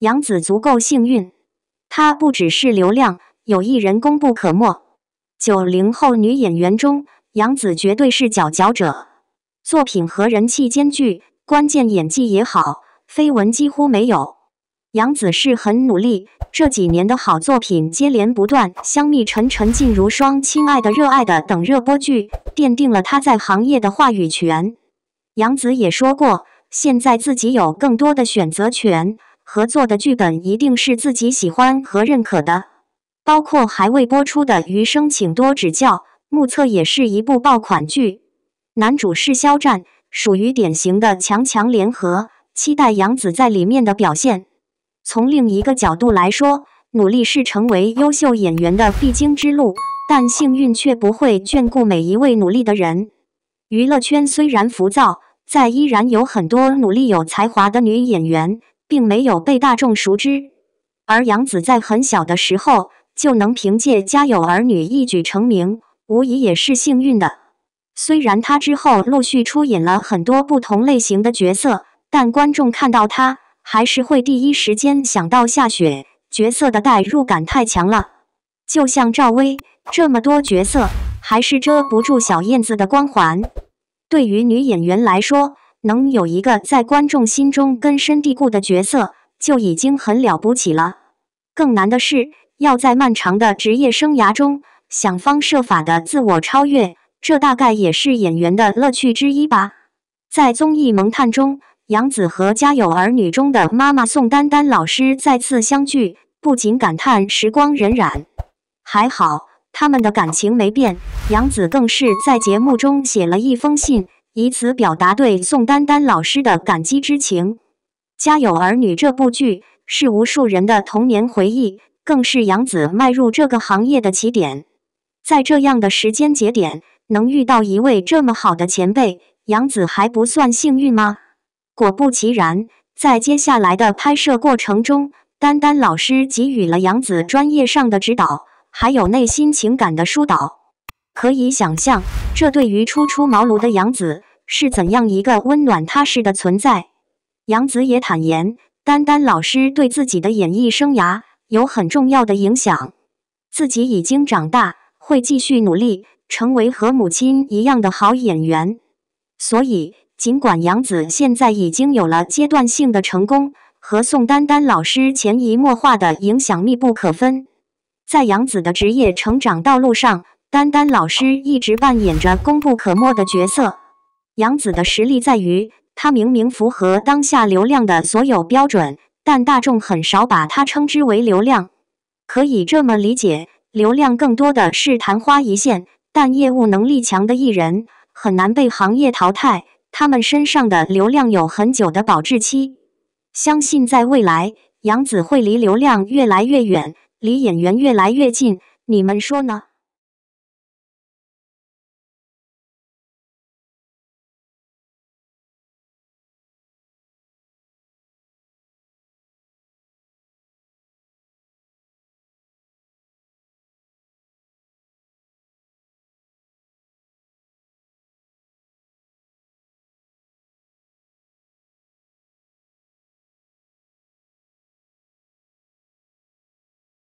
杨子足够幸运，他不只是流量，有艺人功不可没。九零后女演员中，杨子绝对是佼佼者，作品和人气兼具，关键演技也好，绯闻几乎没有。杨子是很努力，这几年的好作品接连不断，《香蜜沉沉烬如霜》《亲爱的热爱的》等热播剧，奠定了他在行业的话语权。杨子也说过，现在自己有更多的选择权。合作的剧本一定是自己喜欢和认可的，包括还未播出的《余生，请多指教》，目测也是一部爆款剧。男主是肖战，属于典型的强强联合，期待杨紫在里面的表现。从另一个角度来说，努力是成为优秀演员的必经之路，但幸运却不会眷顾每一位努力的人。娱乐圈虽然浮躁，在依然有很多努力有才华的女演员。并没有被大众熟知，而杨紫在很小的时候就能凭借家有儿女一举成名，无疑也是幸运的。虽然她之后陆续出演了很多不同类型的角色，但观众看到她还是会第一时间想到夏雪，角色的代入感太强了。就像赵薇，这么多角色还是遮不住小燕子的光环。对于女演员来说，能有一个在观众心中根深蒂固的角色，就已经很了不起了。更难的是要在漫长的职业生涯中想方设法的自我超越，这大概也是演员的乐趣之一吧。在综艺《萌探》中，杨紫和《家有儿女》中的妈妈宋丹丹老师再次相聚，不仅感叹时光荏苒，还好他们的感情没变。杨紫更是在节目中写了一封信。以此表达对宋丹丹老师的感激之情。《家有儿女》这部剧是无数人的童年回忆，更是杨子迈入这个行业的起点。在这样的时间节点，能遇到一位这么好的前辈，杨子还不算幸运吗？果不其然，在接下来的拍摄过程中，丹丹老师给予了杨子专业上的指导，还有内心情感的疏导。可以想象，这对于初出茅庐的杨子。是怎样一个温暖踏实的存在？杨子也坦言，丹丹老师对自己的演艺生涯有很重要的影响。自己已经长大，会继续努力，成为和母亲一样的好演员。所以，尽管杨子现在已经有了阶段性的成功，和宋丹丹老师潜移默化的影响密不可分。在杨子的职业成长道路上，丹丹老师一直扮演着功不可没的角色。杨紫的实力在于，她明明符合当下流量的所有标准，但大众很少把她称之为流量。可以这么理解，流量更多的是昙花一现，但业务能力强的艺人很难被行业淘汰，他们身上的流量有很久的保质期。相信在未来，杨紫会离流量越来越远，离演员越来越近。你们说呢？